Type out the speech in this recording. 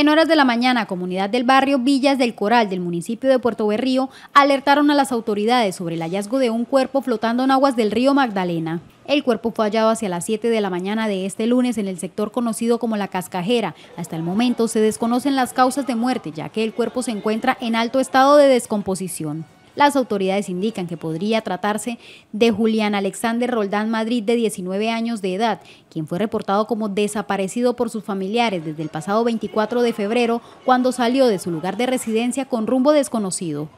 En horas de la mañana, comunidad del barrio Villas del Coral del municipio de Puerto Berrío alertaron a las autoridades sobre el hallazgo de un cuerpo flotando en aguas del río Magdalena. El cuerpo fue hallado hacia las 7 de la mañana de este lunes en el sector conocido como La Cascajera. Hasta el momento se desconocen las causas de muerte, ya que el cuerpo se encuentra en alto estado de descomposición. Las autoridades indican que podría tratarse de Julián Alexander Roldán Madrid, de 19 años de edad, quien fue reportado como desaparecido por sus familiares desde el pasado 24 de febrero, cuando salió de su lugar de residencia con rumbo desconocido.